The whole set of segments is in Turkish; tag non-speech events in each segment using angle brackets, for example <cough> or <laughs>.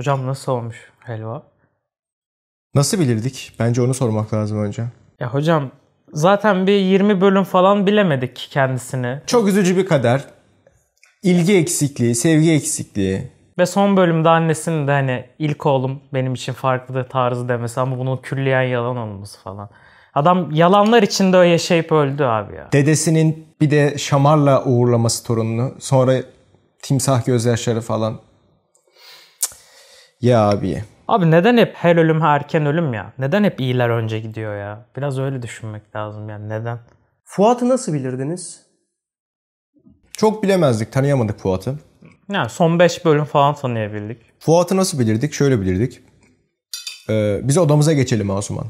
Hocam nasıl olmuş helva? Nasıl bilirdik? Bence onu sormak lazım önce. Ya hocam zaten bir 20 bölüm falan bilemedik kendisini. Çok üzücü bir kader. İlgi eksikliği, sevgi eksikliği. Ve son bölümde annesinin de hani ilk oğlum benim için farklı tarzı demesi ama bunun külliyen yalan olması falan. Adam yalanlar içinde öyle yaşayıp öldü abi ya. Dedesinin bir de şamarla uğurlaması torununu. Sonra timsah gözyaşları falan. Ya abi. Abi neden hep her ölüm erken ölüm ya? Neden hep iyiler önce gidiyor ya? Biraz öyle düşünmek lazım yani neden? Fuat'ı nasıl bilirdiniz? Çok bilemezdik, tanıyamadık Fuat'ı. Yani son 5 bölüm falan tanıyabildik. Fuat'ı nasıl bilirdik? Şöyle bilirdik. Ee, biz odamıza geçelim Asuman.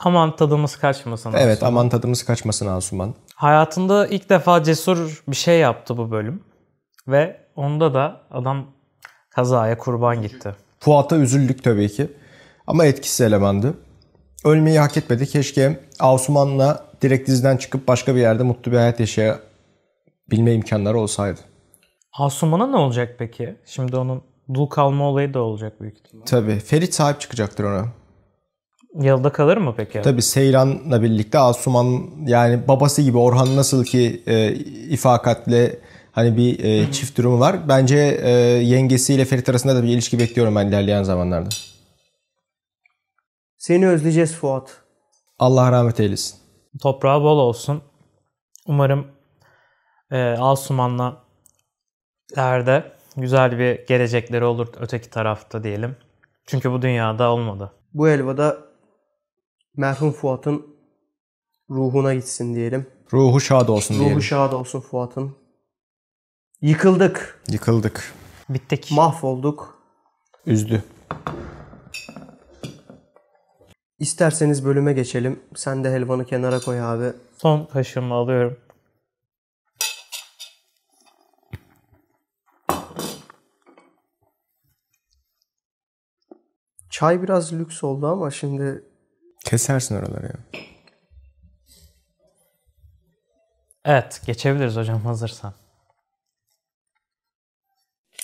Aman tadımız kaçmasın. Asuman. Evet aman tadımız kaçmasın Asuman. Hayatında ilk defa cesur bir şey yaptı bu bölüm. Ve onda da adam Kazaya kurban gitti. Fuat'a üzüldük tabii ki. Ama etkisiz elemandı. Ölmeyi hak etmedi. Keşke Asuman'la direkt diziden çıkıp başka bir yerde mutlu bir hayat yaşayabilme imkanları olsaydı. Asuman'a ne olacak peki? Şimdi onun dul kalma olayı da olacak büyük ihtimalle. Tabii. Ferit sahip çıkacaktır ona. Yalıda kalır mı peki? Tabii Seyran'la birlikte Asuman yani babası gibi Orhan nasıl ki e, ifakatle Hani bir e, çift durumu var. Bence e, yengesiyle Ferit arasında da bir ilişki bekliyorum ben ilerleyen zamanlarda. Seni özleyeceğiz Fuat. Allah rahmet eylesin. Toprağı bol olsun. Umarım e, Asuman'la lerde güzel bir gelecekleri olur öteki tarafta diyelim. Çünkü bu dünyada olmadı. Bu elvada merhum Fuat'ın ruhuna gitsin diyelim. Ruhu şad olsun diyelim. Ruhu şad olsun Fuat'ın. Yıkıldık. Yıkıldık. Bittik. Mahvolduk. Üzdü. İsterseniz bölüme geçelim. Sen de helvanı kenara koy abi. Son kaşığımı alıyorum. Çay biraz lüks oldu ama şimdi... Kesersin oraları ya. Evet geçebiliriz hocam hazırsan.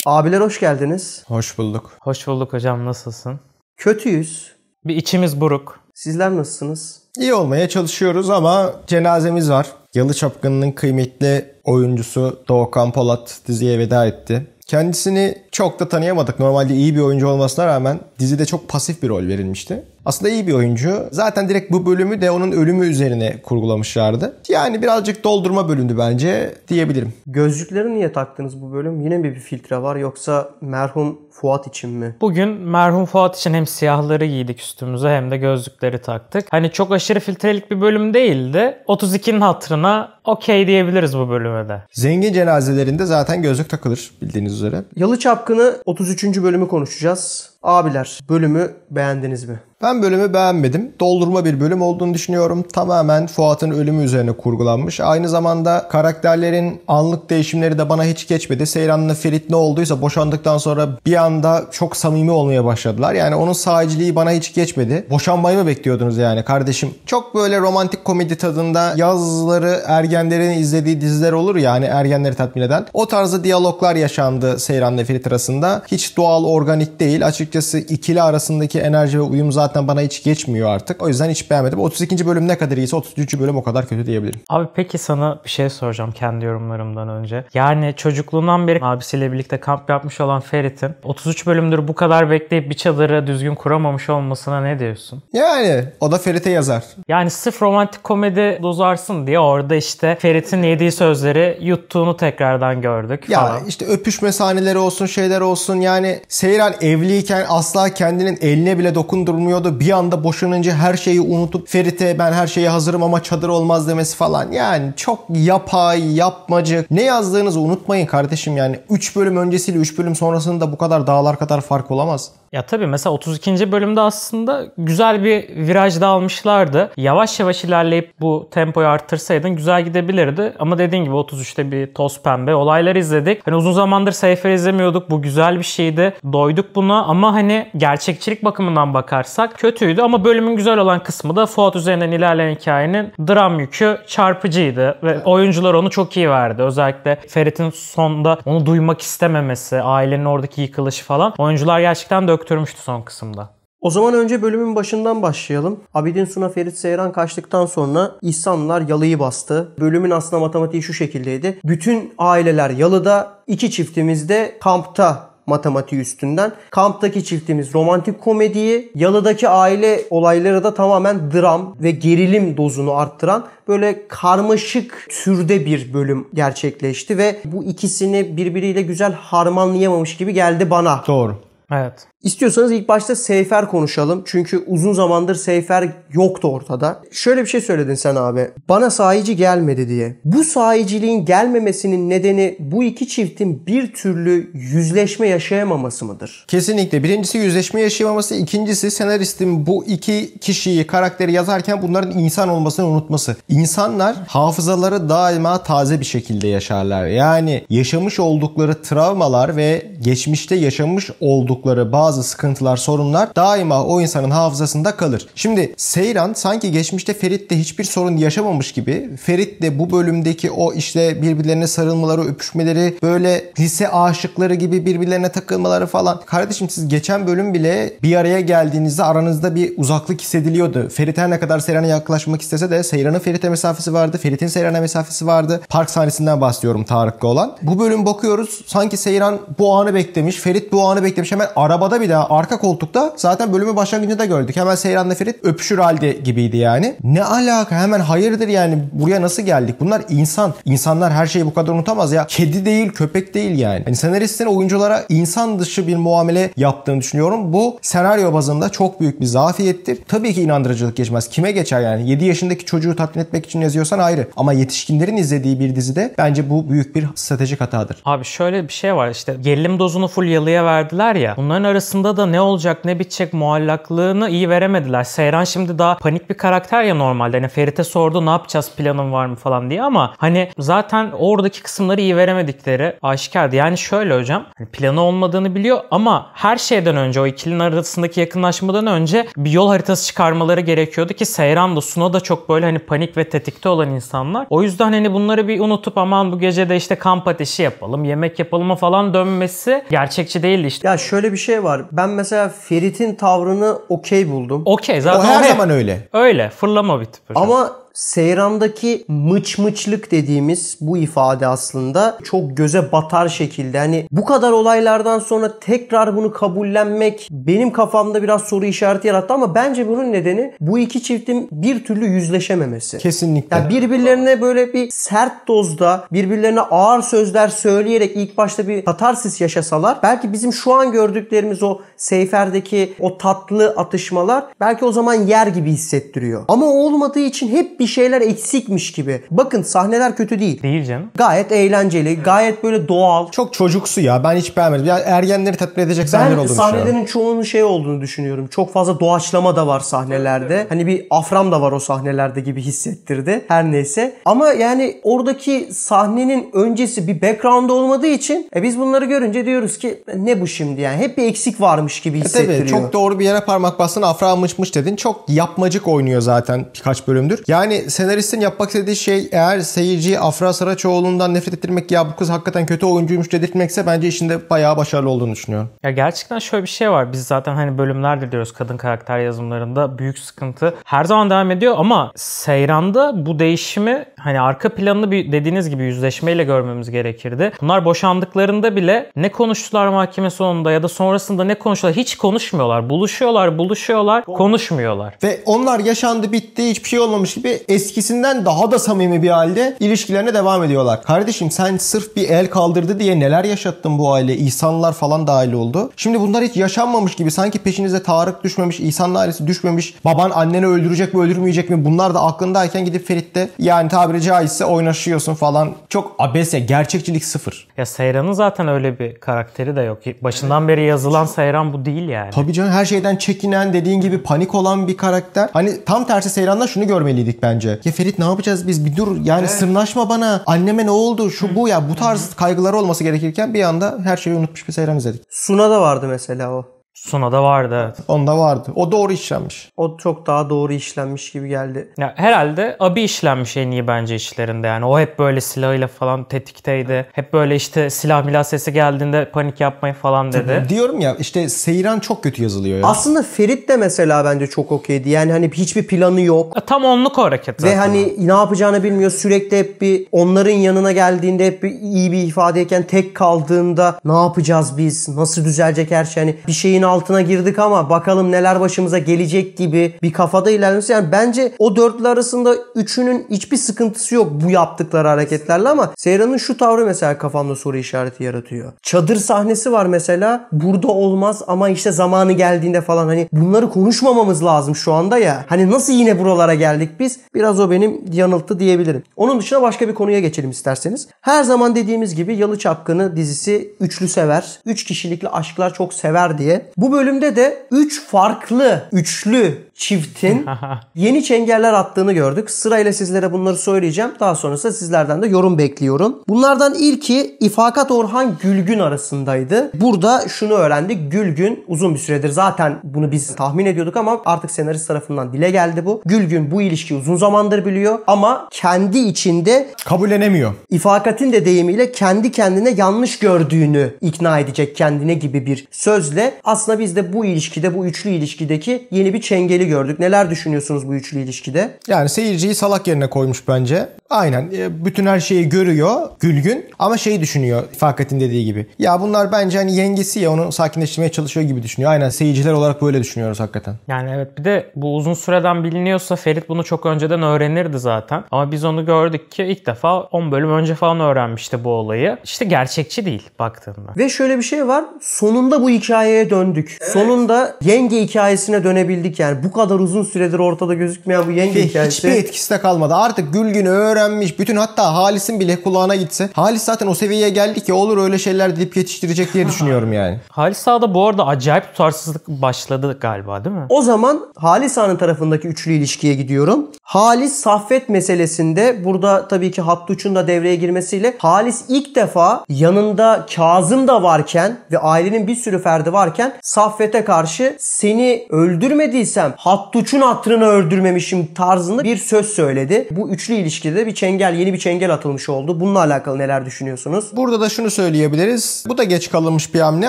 Abiler hoş geldiniz. Hoş bulduk. Hoş bulduk hocam nasılsın? Kötüyüz. Bir içimiz buruk. Sizler nasılsınız? İyi olmaya çalışıyoruz ama cenazemiz var. Yalı Çapkın'ın kıymetli oyuncusu Doğukan Polat diziye veda etti. Kendisini çok da tanıyamadık. Normalde iyi bir oyuncu olmasına rağmen dizide çok pasif bir rol verilmişti. Aslında iyi bir oyuncu. Zaten direkt bu bölümü de onun ölümü üzerine kurgulamışlardı. Yani birazcık doldurma bölümdü bence diyebilirim. Gözlükleri niye taktınız bu bölüm? Yine mi bir filtre var yoksa merhum Fuat için mi? Bugün merhum Fuat için hem siyahları giydik üstümüze hem de gözlükleri taktık. Hani çok aşırı filtrelik bir bölüm değildi. 32'nin hatırına okey diyebiliriz bu bölüme de. Zengin cenazelerinde zaten gözlük takılır bildiğiniz üzere. Yalı Çapkını 33. bölümü konuşacağız. Abiler bölümü beğendiniz mi? Ben bölümü beğenmedim. Doldurma bir bölüm olduğunu düşünüyorum. Tamamen Fuat'ın ölümü üzerine kurgulanmış. Aynı zamanda karakterlerin anlık değişimleri de bana hiç geçmedi. Seyran'la Ferit ne olduysa boşandıktan sonra bir anda çok samimi olmaya başladılar. Yani onun sahiciliği bana hiç geçmedi. Boşanmayı mı bekliyordunuz yani kardeşim? Çok böyle romantik komedi tadında yazları ergenlerin izlediği diziler olur ya hani ergenleri tatmin eden. O tarzda diyaloglar yaşandı Seyran'la Ferit arasında. Hiç doğal, organik değil. Açık açıkçası ikili arasındaki enerji ve uyum zaten bana hiç geçmiyor artık. O yüzden hiç beğenmedim. 32. bölüm ne kadar iyiyse 33. bölüm o kadar kötü diyebilirim. Abi peki sana bir şey soracağım kendi yorumlarımdan önce. Yani çocukluğundan beri abisiyle birlikte kamp yapmış olan Ferit'in 33 bölümdür bu kadar bekleyip bir çadırı düzgün kuramamış olmasına ne diyorsun? Yani o da Ferit'e yazar. Yani sırf romantik komedi bozarsın diye orada işte Ferit'in yediği sözleri yuttuğunu tekrardan gördük ya falan. Ya işte öpüşme sahneleri olsun şeyler olsun yani Seyran evliyken Ferrari asla kendinin eline bile dokundurmuyordu. Bir anda boşanınca her şeyi unutup Ferit'e ben her şeye hazırım ama çadır olmaz demesi falan. Yani çok yapay, yapmacık. Ne yazdığınızı unutmayın kardeşim yani. 3 bölüm öncesiyle 3 bölüm sonrasında bu kadar dağlar kadar fark olamaz. Ya tabii mesela 32. bölümde aslında güzel bir viraj da almışlardı. Yavaş yavaş ilerleyip bu tempoyu artırsaydın güzel gidebilirdi. Ama dediğin gibi 33'te bir toz pembe olaylar izledik. Hani uzun zamandır Seyfer izlemiyorduk. Bu güzel bir şeydi. Doyduk buna ama hani gerçekçilik bakımından bakarsak kötüydü ama bölümün güzel olan kısmı da Fuat üzerinden ilerleyen hikayenin dram yükü çarpıcıydı ve oyuncular onu çok iyi verdi. Özellikle Ferit'in sonda onu duymak istememesi, ailenin oradaki yıkılışı falan oyuncular gerçekten döktürmüştü son kısımda. O zaman önce bölümün başından başlayalım. Abidin Suna Ferit Seyran kaçtıktan sonra İhsanlar yalıyı bastı. Bölümün aslında matematiği şu şekildeydi. Bütün aileler yalıda, iki çiftimiz de kampta matematiği üstünden. Kamptaki çiftimiz romantik komediyi, Yalı'daki aile olayları da tamamen dram ve gerilim dozunu arttıran böyle karmaşık türde bir bölüm gerçekleşti ve bu ikisini birbiriyle güzel harmanlayamamış gibi geldi bana. Doğru. Evet. İstiyorsanız ilk başta Seyfer konuşalım. Çünkü uzun zamandır Seyfer yoktu ortada. Şöyle bir şey söyledin sen abi. Bana sahici gelmedi diye. Bu sahiciliğin gelmemesinin nedeni bu iki çiftin bir türlü yüzleşme yaşayamaması mıdır? Kesinlikle. Birincisi yüzleşme yaşayamaması. ikincisi senaristin bu iki kişiyi, karakteri yazarken bunların insan olmasını unutması. İnsanlar hafızaları daima taze bir şekilde yaşarlar. Yani yaşamış oldukları travmalar ve geçmişte yaşamış olduk oldukları bazı sıkıntılar, sorunlar daima o insanın hafızasında kalır. Şimdi Seyran sanki geçmişte Ferit'te hiçbir sorun yaşamamış gibi Ferit de bu bölümdeki o işte birbirlerine sarılmaları, öpüşmeleri, böyle lise aşıkları gibi birbirlerine takılmaları falan. Kardeşim siz geçen bölüm bile bir araya geldiğinizde aranızda bir uzaklık hissediliyordu. Ferit her ne kadar Seyran'a yaklaşmak istese de Seyran'ın Ferit'e mesafesi vardı. Ferit'in Seyran'a mesafesi vardı. Park sahnesinden bahsediyorum Tarık'la olan. Bu bölüm bakıyoruz sanki Seyran bu anı beklemiş. Ferit bu anı beklemiş. Hemen arabada bir daha arka koltukta zaten bölümü başlangıcında gördük. Hemen Seyran ve Ferit öpüşür halde gibiydi yani. Ne alaka hemen hayırdır yani buraya nasıl geldik? Bunlar insan. İnsanlar her şeyi bu kadar unutamaz ya. Kedi değil köpek değil yani. Hani senaristin oyunculara insan dışı bir muamele yaptığını düşünüyorum. Bu senaryo bazında çok büyük bir zafiyettir. Tabii ki inandırıcılık geçmez. Kime geçer yani? 7 yaşındaki çocuğu tatmin etmek için yazıyorsan ayrı. Ama yetişkinlerin izlediği bir dizide bence bu büyük bir stratejik hatadır. Abi şöyle bir şey var işte gerilim dozunu full yalıya verdiler ya Bunların arasında da ne olacak ne bitecek muallaklığını iyi veremediler. Seyran şimdi daha panik bir karakter ya normalde. Hani Ferit'e sordu ne yapacağız planın var mı falan diye ama hani zaten oradaki kısımları iyi veremedikleri aşikardı. Yani şöyle hocam hani planı olmadığını biliyor ama her şeyden önce o ikilinin arasındaki yakınlaşmadan önce bir yol haritası çıkarmaları gerekiyordu ki Seyran da Suna da çok böyle hani panik ve tetikte olan insanlar. O yüzden hani bunları bir unutup aman bu gece de işte kamp ateşi yapalım, yemek yapalım falan dönmesi gerçekçi değildi işte. Ya şöyle şöyle bir şey var. Ben mesela Ferit'in tavrını okey buldum. Okey zaten o her o zaman öyle. Öyle fırlama bir tip Ama Seyran'daki mıç mıçlık dediğimiz bu ifade aslında çok göze batar şekilde. Hani bu kadar olaylardan sonra tekrar bunu kabullenmek benim kafamda biraz soru işareti yarattı ama bence bunun nedeni bu iki çiftin bir türlü yüzleşememesi. Kesinlikle. Yani birbirlerine böyle bir sert dozda birbirlerine ağır sözler söyleyerek ilk başta bir katarsis yaşasalar belki bizim şu an gördüklerimiz o Seyfer'deki o tatlı atışmalar belki o zaman yer gibi hissettiriyor. Ama olmadığı için hep bir şeyler eksikmiş gibi. Bakın sahneler kötü değil. Değil canım. Gayet eğlenceli, gayet böyle doğal. Çok çocuksu ya. Ben hiç beğenmedim. Ya ergenleri tatmin edecek sahneler olduğunu düşünüyorum. Ben sahnelerin çoğunun şey olduğunu düşünüyorum. Çok fazla doğaçlama da var sahnelerde. Evet. Hani bir afram da var o sahnelerde gibi hissettirdi. Her neyse. Ama yani oradaki sahnenin öncesi bir background olmadığı için e biz bunları görünce diyoruz ki ne bu şimdi yani. Hep bir eksik varmış gibi hissettiriyor. E tabii, çok doğru bir yere parmak bastın. Afram mıçmış dedin. Çok yapmacık oynuyor zaten birkaç bölümdür. Yani yani senaristin yapmak istediği şey eğer seyirciyi Afra Saraçoğlu'ndan nefret ettirmek ya bu kız hakikaten kötü oyuncuymuş dedirtmekse bence işinde bayağı başarılı olduğunu düşünüyorum. Ya gerçekten şöyle bir şey var. Biz zaten hani bölümlerdir diyoruz kadın karakter yazımlarında büyük sıkıntı her zaman devam ediyor ama Seyran'da bu değişimi hani arka planını bir dediğiniz gibi yüzleşmeyle görmemiz gerekirdi. Bunlar boşandıklarında bile ne konuştular mahkeme sonunda ya da sonrasında ne konuştular hiç konuşmuyorlar. Buluşuyorlar, buluşuyorlar, konuşmuyorlar. Ve onlar yaşandı, bitti, hiçbir şey olmamış gibi eskisinden daha da samimi bir halde ilişkilerine devam ediyorlar. Kardeşim sen sırf bir el kaldırdı diye neler yaşattın bu aile? İhsanlar falan dahil oldu. Şimdi bunlar hiç yaşanmamış gibi sanki peşinize Tarık düşmemiş, İhsan'ın ailesi düşmemiş. Baban anneni öldürecek mi öldürmeyecek mi bunlar da aklındayken gidip Ferit'te yani tabi tabiri caizse oynaşıyorsun falan. Çok abese, gerçekçilik sıfır. Ya Seyran'ın zaten öyle bir karakteri de yok. Başından beri yazılan Seyran bu değil yani. Tabii canım her şeyden çekinen dediğin gibi panik olan bir karakter. Hani tam tersi Seyran'da şunu görmeliydik bence. Ya Ferit ne yapacağız biz bir dur yani evet. sırnaşma bana. Anneme ne oldu şu bu ya bu tarz kaygıları olması gerekirken bir anda her şeyi unutmuş bir Seyran izledik. Suna da vardı mesela o. Suna'da vardı evet. Onda vardı. O doğru işlenmiş. O çok daha doğru işlenmiş gibi geldi. Ya herhalde abi işlenmiş en iyi bence işlerinde yani. O hep böyle silahıyla falan tetikteydi. Hep böyle işte silah milah sesi geldiğinde panik yapmayı falan dedi. Tabii, diyorum ya işte Seyran çok kötü yazılıyor. Ya. Aslında Ferit de mesela bence çok okeydi. Yani hani hiçbir planı yok. tam onluk hani o hareket zaten. Ve hani ne yapacağını bilmiyor. Sürekli hep bir onların yanına geldiğinde hep bir iyi bir ifadeyken tek kaldığında ne yapacağız biz? Nasıl düzelecek her şey? Hani bir şeyin işin altına girdik ama bakalım neler başımıza gelecek gibi bir kafada ilerlemesi. Yani bence o dörtlü arasında üçünün hiçbir sıkıntısı yok bu yaptıkları hareketlerle ama Seyran'ın şu tavrı mesela kafamda soru işareti yaratıyor. Çadır sahnesi var mesela burada olmaz ama işte zamanı geldiğinde falan hani bunları konuşmamamız lazım şu anda ya. Hani nasıl yine buralara geldik biz? Biraz o benim yanılttı diyebilirim. Onun dışında başka bir konuya geçelim isterseniz. Her zaman dediğimiz gibi Yalı Çapkını dizisi üçlü sever. Üç kişilikli aşklar çok sever diye bu bölümde de 3 farklı üçlü çiftin <laughs> yeni çengeller attığını gördük. Sırayla sizlere bunları söyleyeceğim. Daha sonrasında sizlerden de yorum bekliyorum. Bunlardan ilki İfakat Orhan Gülgün arasındaydı. Burada şunu öğrendik. Gülgün uzun bir süredir zaten bunu biz tahmin ediyorduk ama artık senarist tarafından dile geldi bu. Gülgün bu ilişkiyi uzun zamandır biliyor ama kendi içinde kabullenemiyor. İfakat'in de deyimiyle kendi kendine yanlış gördüğünü ikna edecek kendine gibi bir sözle aslında biz de bu ilişkide bu üçlü ilişkideki yeni bir çengeli gördük. Neler düşünüyorsunuz bu üçlü ilişkide? Yani seyirciyi salak yerine koymuş bence. Aynen. E, bütün her şeyi görüyor Gülgün ama şeyi düşünüyor Fakat'in dediği gibi. Ya bunlar bence hani yengesi ya onu sakinleştirmeye çalışıyor gibi düşünüyor. Aynen seyirciler olarak böyle düşünüyoruz hakikaten. Yani evet bir de bu uzun süreden biliniyorsa Ferit bunu çok önceden öğrenirdi zaten. Ama biz onu gördük ki ilk defa 10 bölüm önce falan öğrenmişti bu olayı. İşte gerçekçi değil baktığında. Ve şöyle bir şey var. Sonunda bu hikayeye döndük. Evet. Sonunda yenge hikayesine dönebildik yani. Bu bu kadar uzun süredir ortada gözükmeyen bu yenge Ki, hikayesi. Hiçbir etkisi de kalmadı. Artık Gülgün öğrenmiş. Bütün hatta Halis'in bile kulağına gitse. Halis zaten o seviyeye geldi ki olur öyle şeyler deyip yetiştirecek diye düşünüyorum <laughs> yani. Halis sahada bu arada acayip tutarsızlık başladı galiba değil mi? O zaman Halis Han'ın tarafındaki üçlü ilişkiye gidiyorum. Halis Saffet meselesinde burada tabii ki Hattuç'un da devreye girmesiyle Halis ilk defa yanında Kazım da varken ve ailenin bir sürü ferdi varken Saffet'e karşı seni öldürmediysem Hattuç'un hatrını öldürmemişim tarzında bir söz söyledi. Bu üçlü ilişkide bir çengel, yeni bir çengel atılmış oldu. Bununla alakalı neler düşünüyorsunuz? Burada da şunu söyleyebiliriz. Bu da geç kalınmış bir hamle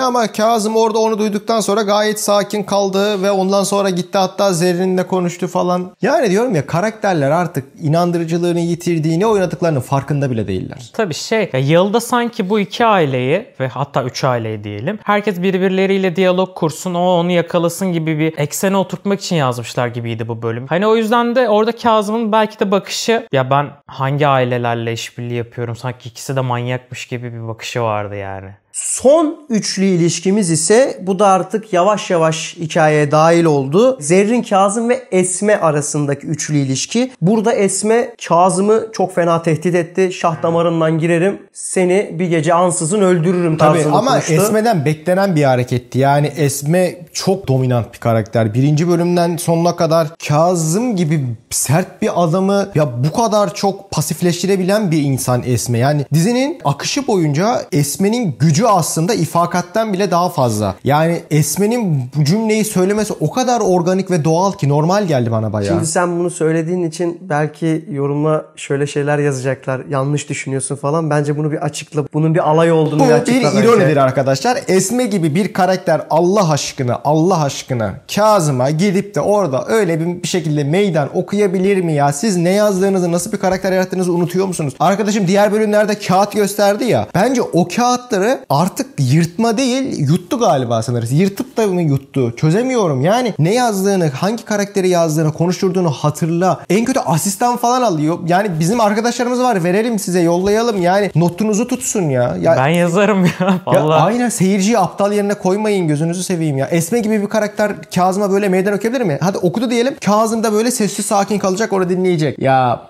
ama Kazım orada onu duyduktan sonra gayet sakin kaldı ve ondan sonra gitti hatta Zerrin'le konuştu falan. Yani diyorum ya karakterler artık inandırıcılığını yitirdiğini oynadıklarının farkında bile değiller. Tabii şey ya yılda sanki bu iki aileyi ve hatta üç aileyi diyelim. Herkes birbirleriyle diyalog kursun o onu yakalasın gibi bir eksene oturtmak için yazmışlar gibiydi bu bölüm. Hani o yüzden de orada Kazım'ın belki de bakışı ya ben hangi ailelerle işbirliği yapıyorum sanki ikisi de manyakmış gibi bir bakışı vardı yani. Son üçlü ilişkimiz ise bu da artık yavaş yavaş hikayeye dahil oldu. Zerrin, Kazım ve Esme arasındaki üçlü ilişki. Burada Esme Kazım'ı çok fena tehdit etti. Şah damarından girerim seni bir gece ansızın öldürürüm tarzında Tabii, ama konuştu. Esme'den beklenen bir hareketti. Yani Esme çok dominant bir karakter. Birinci bölümden sonuna kadar Kazım gibi sert bir adamı ya bu kadar çok pasifleştirebilen bir insan Esme. Yani dizinin akışı boyunca Esme'nin gücü gücü aslında ifakattan bile daha fazla. Yani Esme'nin bu cümleyi söylemesi o kadar organik ve doğal ki normal geldi bana bayağı. Şimdi sen bunu söylediğin için belki yorumla şöyle şeyler yazacaklar. Yanlış düşünüyorsun falan. Bence bunu bir açıkla. Bunun bir alay olduğunu bu bir açıkla. Bu bir ironidir bence. arkadaşlar. Esme gibi bir karakter Allah aşkına Allah aşkına Kazım'a gidip de orada öyle bir şekilde meydan okuyabilir mi ya? Siz ne yazdığınızı nasıl bir karakter yarattığınızı unutuyor musunuz? Arkadaşım diğer bölümlerde kağıt gösterdi ya. Bence o kağıtları artık yırtma değil yuttu galiba sanırım. Yırtıp da mı yuttu? Çözemiyorum. Yani ne yazdığını, hangi karakteri yazdığını, konuşturduğunu hatırla. En kötü asistan falan alıyor. Yani bizim arkadaşlarımız var. Verelim size, yollayalım. Yani notunuzu tutsun ya. ya ben yazarım ya. Vallahi. Ya aynen seyirciyi aptal yerine koymayın. Gözünüzü seveyim ya. Esme gibi bir karakter Kazım'a böyle meydan okuyabilir mi? Hadi okudu diyelim. Kazım da böyle sessiz sakin kalacak. Orada dinleyecek. Ya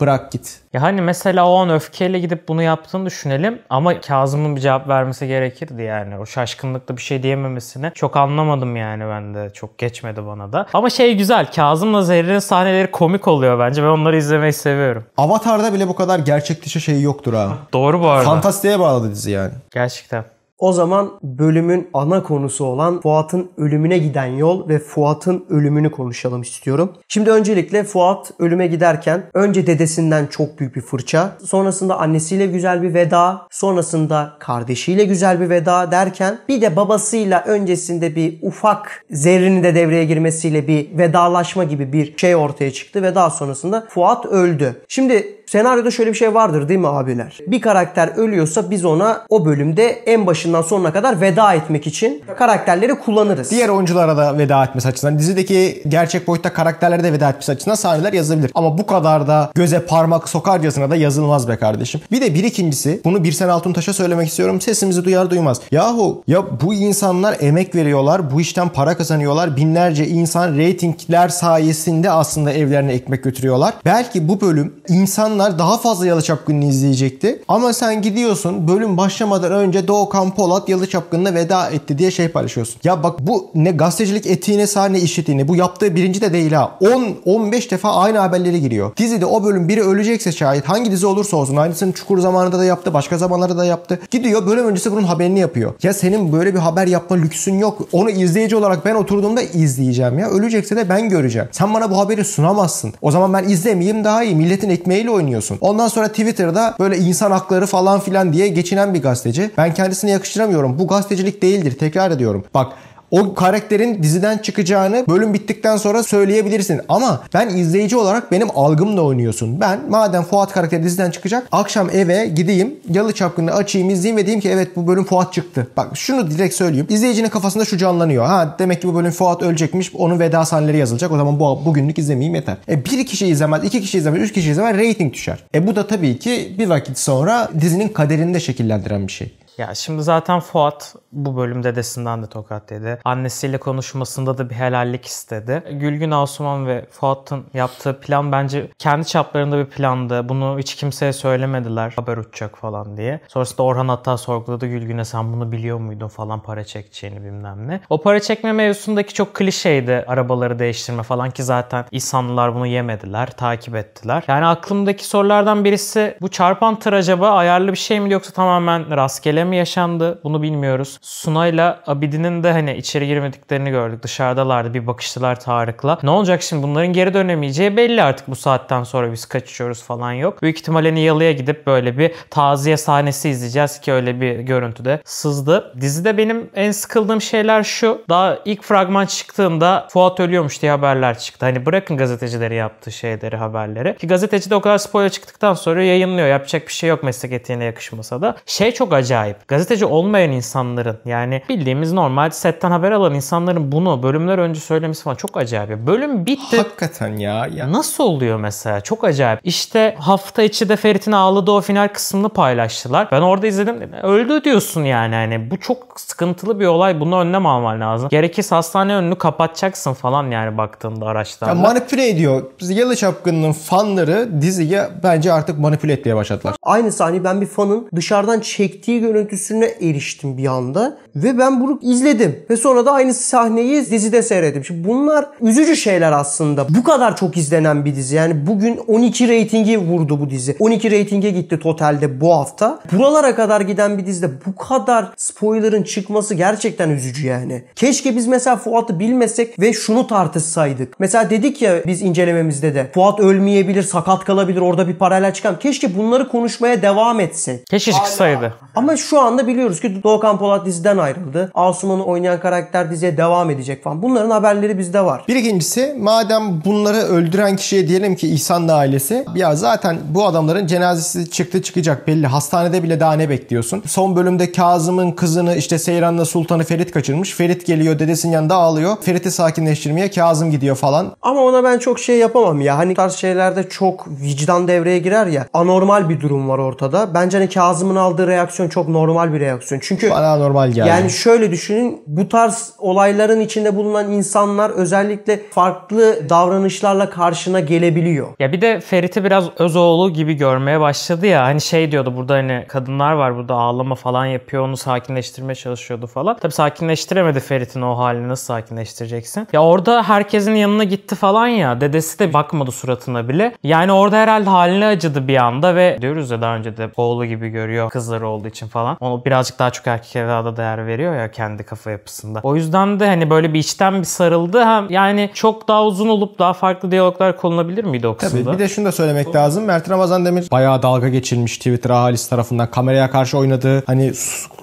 bırak git. Ya hani mesela o an öfkeyle gidip bunu yaptığını düşünelim ama Kazım'ın bir cevap vermesi gerekirdi yani. O şaşkınlıkta bir şey diyememesini çok anlamadım yani ben de. Çok geçmedi bana da. Ama şey güzel Kazım'la Zerrin'in sahneleri komik oluyor bence. Ben onları izlemeyi seviyorum. Avatar'da bile bu kadar gerçekçi şey yoktur ha. Doğru bu arada. Fantastiğe bağladı dizi yani. Gerçekten. O zaman bölümün ana konusu olan Fuat'ın ölümüne giden yol ve Fuat'ın ölümünü konuşalım istiyorum. Şimdi öncelikle Fuat ölüme giderken önce dedesinden çok büyük bir fırça, sonrasında annesiyle güzel bir veda, sonrasında kardeşiyle güzel bir veda derken bir de babasıyla öncesinde bir ufak zerrini de devreye girmesiyle bir vedalaşma gibi bir şey ortaya çıktı ve daha sonrasında Fuat öldü. Şimdi Senaryoda şöyle bir şey vardır değil mi abiler? Bir karakter ölüyorsa biz ona o bölümde en başından sonuna kadar veda etmek için karakterleri kullanırız. Diğer oyunculara da veda etmesi açısından dizideki gerçek boyutta karakterlere de veda etmesi açısından sahneler yazılabilir. Ama bu kadar da göze parmak sokarcasına da yazılmaz be kardeşim. Bir de bir ikincisi bunu Birsen Altuntaş'a söylemek istiyorum. Sesimizi duyar duymaz. Yahu ya bu insanlar emek veriyorlar. Bu işten para kazanıyorlar. Binlerce insan reytingler sayesinde aslında evlerine ekmek götürüyorlar. Belki bu bölüm insanla insanlar daha fazla Yalı Çapkın'ı izleyecekti. Ama sen gidiyorsun bölüm başlamadan önce Doğukan Polat Yalı Çapkın'la veda etti diye şey paylaşıyorsun. Ya bak bu ne gazetecilik etiğine ne işittiğini bu yaptığı birinci de değil ha. 10-15 defa aynı haberleri giriyor. Dizide o bölüm biri ölecekse şayet hangi dizi olursa olsun aynısını Çukur zamanında da yaptı başka zamanlarda da yaptı. Gidiyor bölüm öncesi bunun haberini yapıyor. Ya senin böyle bir haber yapma lüksün yok. Onu izleyici olarak ben oturduğumda izleyeceğim ya. Ölecekse de ben göreceğim. Sen bana bu haberi sunamazsın. O zaman ben izlemeyeyim daha iyi. Milletin ekmeğiyle oynuyor oynuyorsun. Ondan sonra Twitter'da böyle insan hakları falan filan diye geçinen bir gazeteci. Ben kendisine yakıştıramıyorum. Bu gazetecilik değildir. Tekrar ediyorum. Bak o karakterin diziden çıkacağını bölüm bittikten sonra söyleyebilirsin. Ama ben izleyici olarak benim algımla oynuyorsun. Ben madem Fuat karakteri diziden çıkacak akşam eve gideyim yalı çapkını açayım izleyeyim ve diyeyim ki evet bu bölüm Fuat çıktı. Bak şunu direkt söyleyeyim. İzleyicinin kafasında şu canlanıyor. Ha demek ki bu bölüm Fuat ölecekmiş onun veda sahneleri yazılacak. O zaman bu, bugünlük izlemeyeyim yeter. E bir kişi izlemez, iki kişi izlemez, üç kişi izlemez rating düşer. E bu da tabii ki bir vakit sonra dizinin kaderini de şekillendiren bir şey. Ya şimdi zaten Fuat bu bölüm dedesinden de tokat dedi. Annesiyle konuşmasında da bir helallik istedi. E, Gülgün Asuman ve Fuat'ın yaptığı plan bence kendi çaplarında bir plandı. Bunu hiç kimseye söylemediler. Haber uçacak falan diye. Sonrasında Orhan hatta sorguladı Gülgün'e sen bunu biliyor muydun falan para çekeceğini bilmem ne. O para çekme mevzusundaki çok klişeydi arabaları değiştirme falan ki zaten insanlar bunu yemediler, takip ettiler. Yani aklımdaki sorulardan birisi bu çarpan tır acaba ayarlı bir şey mi yoksa tamamen rastgele Öyle mi yaşandı bunu bilmiyoruz. Sunay'la Abidin'in de hani içeri girmediklerini gördük. Dışarıdalardı bir bakıştılar Tarık'la. Ne olacak şimdi bunların geri dönemeyeceği belli artık bu saatten sonra biz kaçıyoruz falan yok. Büyük ihtimalle Niyalı'ya hani gidip böyle bir taziye sahnesi izleyeceğiz ki öyle bir görüntüde sızdı. Dizide benim en sıkıldığım şeyler şu. Daha ilk fragman çıktığında Fuat ölüyormuş diye haberler çıktı. Hani bırakın gazetecileri yaptığı şeyleri, haberleri. Ki gazeteci de o kadar spoiler çıktıktan sonra yayınlıyor. Yapacak bir şey yok meslek etiğine yakışmasa da. Şey çok acayip sahip. Gazeteci olmayan insanların yani bildiğimiz normal setten haber alan insanların bunu bölümler önce söylemesi falan çok acayip. Bölüm bitti. Hakikaten ya. ya. Nasıl oluyor mesela? Çok acayip. İşte hafta içi de Ferit'in ağladığı o final kısmını paylaştılar. Ben orada izledim. Öldü diyorsun yani. yani bu çok sıkıntılı bir olay. Bunu önlem alman lazım. Gerekirse hastane önünü kapatacaksın falan yani baktığında araçlarla. Ya manipüle ediyor. Yalı Çapkın'ın fanları diziye bence artık manipüle etmeye başladılar. Aynı sahneyi ben bir fanın dışarıdan çektiği görüntü görüntüsüne eriştim bir anda. Ve ben bunu izledim. Ve sonra da aynı sahneyi dizide seyrettim. Şimdi bunlar üzücü şeyler aslında. Bu kadar çok izlenen bir dizi. Yani bugün 12 reytingi vurdu bu dizi. 12 reytinge gitti totalde bu hafta. Buralara kadar giden bir dizide bu kadar spoiler'ın çıkması gerçekten üzücü yani. Keşke biz mesela Fuat'ı bilmesek ve şunu tartışsaydık. Mesela dedik ya biz incelememizde de Fuat ölmeyebilir, sakat kalabilir, orada bir paralel çıkan. Keşke bunları konuşmaya devam etsek. Keşke çıksaydı. Ama şu şu anda biliyoruz ki Doğukan Polat diziden ayrıldı. Asuman'ı oynayan karakter diziye devam edecek falan. Bunların haberleri bizde var. Bir ikincisi madem bunları öldüren kişiye diyelim ki İhsan'ın ailesi ya zaten bu adamların cenazesi çıktı çıkacak belli. Hastanede bile daha ne bekliyorsun? Son bölümde Kazım'ın kızını işte Seyran'la Sultan'ı Ferit kaçırmış. Ferit geliyor dedesinin yanında ağlıyor. Ferit'i sakinleştirmeye Kazım gidiyor falan. Ama ona ben çok şey yapamam ya. Hani tarz şeylerde çok vicdan devreye girer ya. Anormal bir durum var ortada. Bence hani Kazım'ın aldığı reaksiyon çok normal normal bir reaksiyon. Çünkü bana normal geldi. Yani şöyle düşünün bu tarz olayların içinde bulunan insanlar özellikle farklı davranışlarla karşına gelebiliyor. Ya bir de Ferit'i biraz Özoğlu gibi görmeye başladı ya hani şey diyordu burada hani kadınlar var burada ağlama falan yapıyor onu sakinleştirmeye çalışıyordu falan. Tabi sakinleştiremedi Ferit'in o halini nasıl sakinleştireceksin? Ya orada herkesin yanına gitti falan ya dedesi de bakmadı suratına bile. Yani orada herhalde halini acıdı bir anda ve diyoruz ya daha önce de oğlu gibi görüyor kızları olduğu için falan falan. Onu birazcık daha çok erkek evlada değer veriyor ya kendi kafa yapısında. O yüzden de hani böyle bir içten bir sarıldı. Hem yani çok daha uzun olup daha farklı diyaloglar konulabilir miydi o kısımda? Tabii bir de şunu da söylemek o... lazım. Mert Ramazan Demir bayağı dalga geçilmiş Twitter ahalisi tarafından. Kameraya karşı oynadığı hani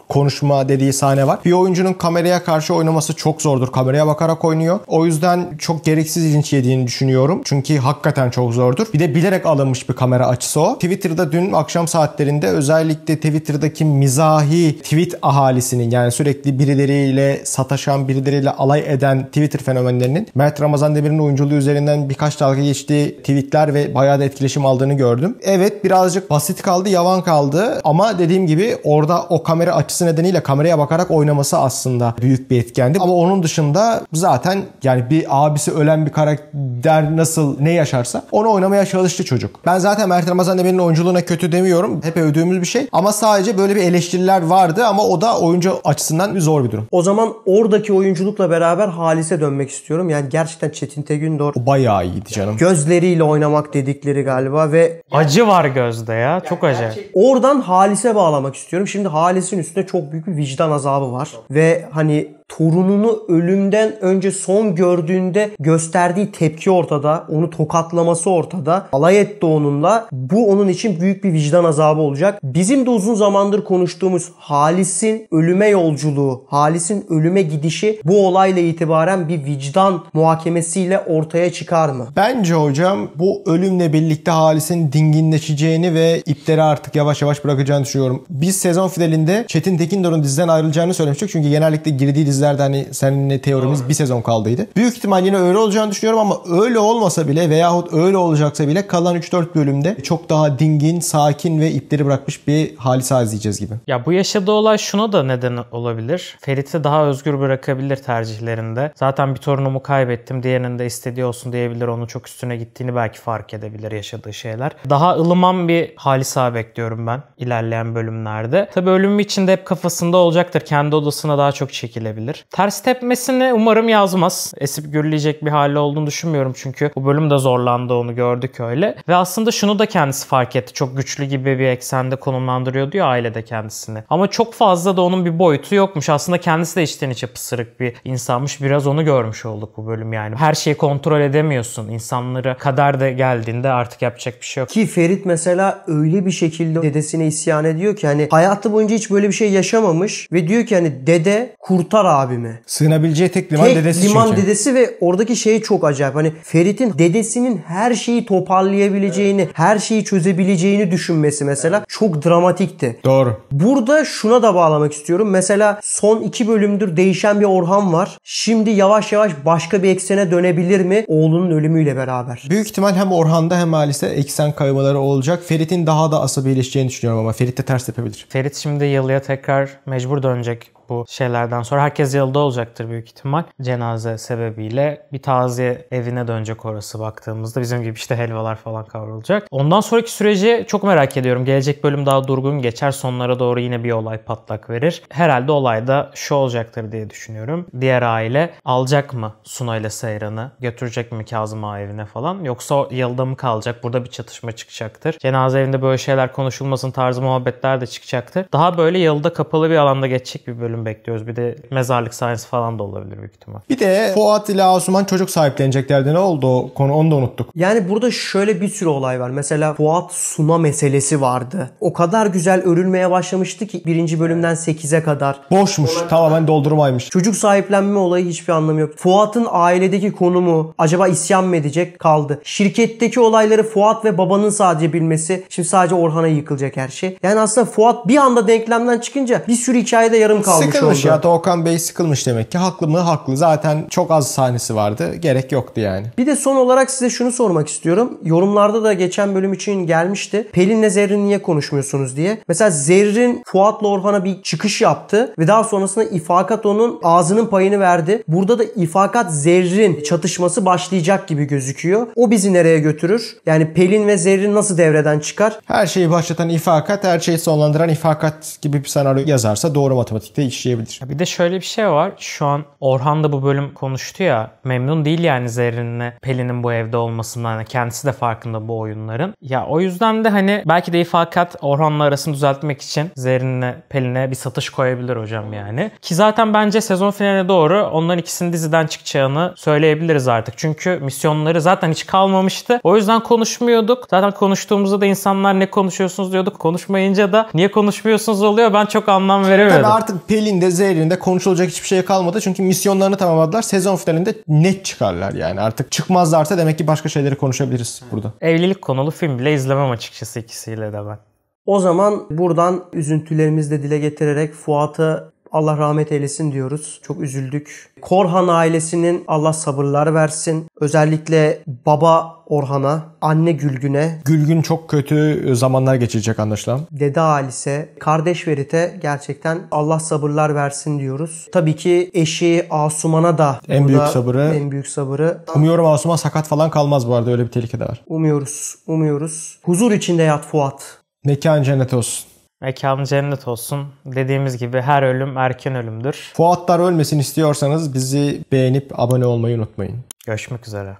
konuşma dediği sahne var. Bir oyuncunun kameraya karşı oynaması çok zordur. Kameraya bakarak oynuyor. O yüzden çok gereksiz linç yediğini düşünüyorum. Çünkü hakikaten çok zordur. Bir de bilerek alınmış bir kamera açısı o. Twitter'da dün akşam saatlerinde özellikle Twitter'daki mizahi tweet ahalisinin yani sürekli birileriyle sataşan, birileriyle alay eden Twitter fenomenlerinin Mert Ramazan Demir'in oyunculuğu üzerinden birkaç dalga geçtiği tweetler ve bayağı da etkileşim aldığını gördüm. Evet birazcık basit kaldı, yavan kaldı ama dediğim gibi orada o kamera açısı açısı nedeniyle kameraya bakarak oynaması aslında büyük bir etkendi. Ama onun dışında zaten yani bir abisi ölen bir karakter nasıl ne yaşarsa onu oynamaya çalıştı çocuk. Ben zaten Mert Ramazan Demir'in oyunculuğuna kötü demiyorum. Hep övdüğümüz bir şey. Ama sadece böyle bir eleştiriler vardı ama o da oyuncu açısından bir zor bir durum. O zaman oradaki oyunculukla beraber Halis'e dönmek istiyorum. Yani gerçekten Çetin Tegündor o bayağı iyiydi canım. Gözleriyle oynamak dedikleri galiba ve acı var gözde ya. Çok acı. Gerçek... Oradan Halis'e bağlamak istiyorum. Şimdi Halis'in üstüne çok büyük bir vicdan azabı var. Ve hani torununu ölümden önce son gördüğünde gösterdiği tepki ortada. Onu tokatlaması ortada. Alay etti onunla. Bu onun için büyük bir vicdan azabı olacak. Bizim de uzun zamandır konuştuğumuz Halis'in ölüme yolculuğu, Halis'in ölüme gidişi bu olayla itibaren bir vicdan muhakemesiyle ortaya çıkar mı? Bence hocam bu ölümle birlikte Halis'in dinginleşeceğini ve ipleri artık yavaş yavaş bırakacağını düşünüyorum. Biz sezon finalinde Çetin Tekindor'un diziden ayrılacağını söylemiştik. Çünkü genellikle girdiği dizi bizlerde hani seninle teorimiz Doğru. bir sezon kaldıydı. Büyük ihtimal yine öyle olacağını düşünüyorum ama öyle olmasa bile veyahut öyle olacaksa bile kalan 3-4 bölümde çok daha dingin, sakin ve ipleri bırakmış bir halis izleyeceğiz gibi. Ya bu yaşadığı olay şuna da neden olabilir. Ferit'i daha özgür bırakabilir tercihlerinde. Zaten bir torunumu kaybettim. Diğerinin de istediği olsun diyebilir. Onun çok üstüne gittiğini belki fark edebilir yaşadığı şeyler. Daha ılıman bir Halisa bekliyorum ben ilerleyen bölümlerde. Tabii ölüm içinde hep kafasında olacaktır. Kendi odasına daha çok çekilebilir olabilir. Ters tepmesini umarım yazmaz. Esip gürleyecek bir hali olduğunu düşünmüyorum çünkü bu bölüm de zorlandı onu gördük öyle. Ve aslında şunu da kendisi fark etti. Çok güçlü gibi bir eksende konumlandırıyor diyor ailede kendisini. Ama çok fazla da onun bir boyutu yokmuş. Aslında kendisi de içten içe pısırık bir insanmış. Biraz onu görmüş olduk bu bölüm yani. Her şeyi kontrol edemiyorsun. İnsanlara kader de geldiğinde artık yapacak bir şey yok. Ki Ferit mesela öyle bir şekilde dedesine isyan ediyor ki hani hayatı boyunca hiç böyle bir şey yaşamamış ve diyor ki hani dede kurtar abi abime. Sığınabileceği tek liman tek dedesi liman çünkü. dedesi ve oradaki şey çok acayip. Hani Ferit'in dedesinin her şeyi toparlayabileceğini, evet. her şeyi çözebileceğini düşünmesi mesela evet. çok dramatikti. Doğru. Burada şuna da bağlamak istiyorum. Mesela son iki bölümdür değişen bir Orhan var. Şimdi yavaş yavaş başka bir eksene dönebilir mi oğlunun ölümüyle beraber? Büyük ihtimal hem Orhan'da hem Alice'de eksen kaymaları olacak. Ferit'in daha da asabileşeceğini düşünüyorum ama Ferit de ters yapabilir. Ferit şimdi Yalı'ya tekrar mecbur dönecek bu şeylerden sonra. Herkes yılda olacaktır büyük ihtimal. Cenaze sebebiyle bir taziye evine dönecek orası baktığımızda. Bizim gibi işte helvalar falan kavrulacak. Ondan sonraki süreci çok merak ediyorum. Gelecek bölüm daha durgun geçer. Sonlara doğru yine bir olay patlak verir. Herhalde olay da şu olacaktır diye düşünüyorum. Diğer aile alacak mı Suna ile Seyran'ı? Götürecek mi Kazım Ağa evine falan? Yoksa yılda mı kalacak? Burada bir çatışma çıkacaktır. Cenaze evinde böyle şeyler konuşulmasın tarzı muhabbetler de çıkacaktır. Daha böyle yılda kapalı bir alanda geçecek bir bölüm bölüm bekliyoruz. Bir de mezarlık sahnesi falan da olabilir büyük ihtimal. Bir de Fuat ile Asuman çocuk sahipleneceklerdi. Ne oldu o konu onu da unuttuk. Yani burada şöyle bir sürü olay var. Mesela Fuat Suna meselesi vardı. O kadar güzel örülmeye başlamıştı ki birinci bölümden 8'e kadar. Boşmuş. Ona... Tamamen doldurmaymış. Çocuk sahiplenme olayı hiçbir anlamı yok. Fuat'ın ailedeki konumu acaba isyan mı edecek kaldı. Şirketteki olayları Fuat ve babanın sadece bilmesi. Şimdi sadece Orhan'a yıkılacak her şey. Yani aslında Fuat bir anda denklemden çıkınca bir sürü hikayede yarım kaldı sıkılmış oldu. ya da Okan Bey sıkılmış demek ki. Haklı mı? Haklı. Zaten çok az sahnesi vardı. Gerek yoktu yani. Bir de son olarak size şunu sormak istiyorum. Yorumlarda da geçen bölüm için gelmişti. Pelin'le Zerrin niye konuşmuyorsunuz diye. Mesela Zerrin Fuat'la Orhan'a bir çıkış yaptı ve daha sonrasında İfakat onun ağzının payını verdi. Burada da İfakat Zerrin çatışması başlayacak gibi gözüküyor. O bizi nereye götürür? Yani Pelin ve Zerrin nasıl devreden çıkar? Her şeyi başlatan İfakat, her şeyi sonlandıran İfakat gibi bir senaryo yazarsa doğru matematikte iş işleyebilir. Bir de şöyle bir şey var. Şu an Orhan da bu bölüm konuştu ya. Memnun değil yani Zerrin'le Pelin'in bu evde olmasından. kendisi de farkında bu oyunların. Ya o yüzden de hani belki de ifakat Orhan'la arasını düzeltmek için Zerrin'le Pelin'e bir satış koyabilir hocam yani. Ki zaten bence sezon finaline doğru onların ikisinin diziden çıkacağını söyleyebiliriz artık. Çünkü misyonları zaten hiç kalmamıştı. O yüzden konuşmuyorduk. Zaten konuştuğumuzda da insanlar ne konuşuyorsunuz diyorduk. Konuşmayınca da niye konuşmuyorsunuz oluyor. Ben çok anlam veremiyorum. Tabii artık Pelin filinde, zehrinde konuşulacak hiçbir şey kalmadı. Çünkü misyonlarını tamamladılar. Sezon finalinde net çıkarlar yani. Artık çıkmazlarsa demek ki başka şeyleri konuşabiliriz evet. burada. Evlilik konulu film bile izlemem açıkçası ikisiyle de ben. O zaman buradan üzüntülerimizi de dile getirerek Fuat'ı Allah rahmet eylesin diyoruz. Çok üzüldük. Korhan ailesinin Allah sabırlar versin. Özellikle baba Orhan'a, anne Gülgün'e. Gülgün çok kötü zamanlar geçirecek anlaşılan. Dede Alice, kardeş Verit'e gerçekten Allah sabırlar versin diyoruz. Tabii ki eşi Asuman'a da en büyük sabırı. En büyük sabırı. Umuyorum Asuman sakat falan kalmaz bu arada öyle bir tehlike de var. Umuyoruz, umuyoruz. Huzur içinde yat Fuat. Mekan cennet olsun. Mekanı cennet olsun. Dediğimiz gibi her ölüm erken ölümdür. Fuatlar ölmesin istiyorsanız bizi beğenip abone olmayı unutmayın. Görüşmek üzere.